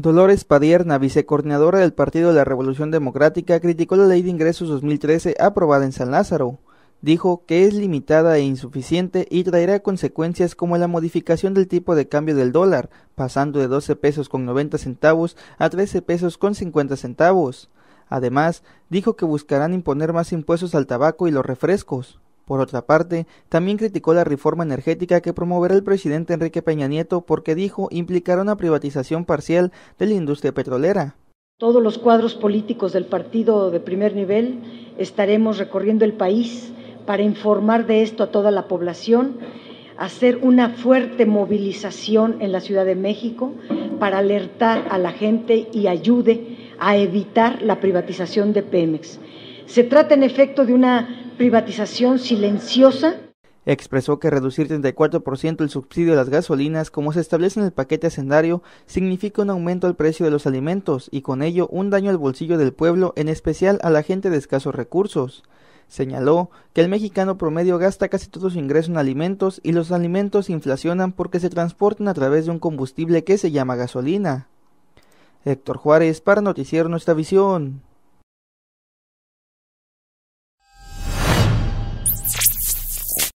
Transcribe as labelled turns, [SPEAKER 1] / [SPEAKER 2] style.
[SPEAKER 1] Dolores Padierna, vicecoordinadora del Partido de la Revolución Democrática, criticó la Ley de Ingresos 2013 aprobada en San Lázaro. Dijo que es limitada e insuficiente y traerá consecuencias como la modificación del tipo de cambio del dólar, pasando de 12 pesos con 90 centavos a 13 pesos con 50 centavos. Además, dijo que buscarán imponer más impuestos al tabaco y los refrescos. Por otra parte, también criticó la reforma energética que promoverá el presidente Enrique Peña Nieto porque dijo implicará una privatización parcial de la industria petrolera.
[SPEAKER 2] Todos los cuadros políticos del partido de primer nivel estaremos recorriendo el país para informar de esto a toda la población, hacer una fuerte movilización en la Ciudad de México para alertar a la gente y ayude a evitar la privatización de Pemex. Se trata en efecto de una privatización silenciosa
[SPEAKER 1] Expresó que reducir 34% el subsidio a las gasolinas, como se establece en el paquete hacendario, significa un aumento al precio de los alimentos y con ello un daño al bolsillo del pueblo, en especial a la gente de escasos recursos. Señaló que el mexicano promedio gasta casi todo su ingreso en alimentos y los alimentos inflacionan porque se transportan a través de un combustible que se llama gasolina. Héctor Juárez para Noticiero Nuestra Visión.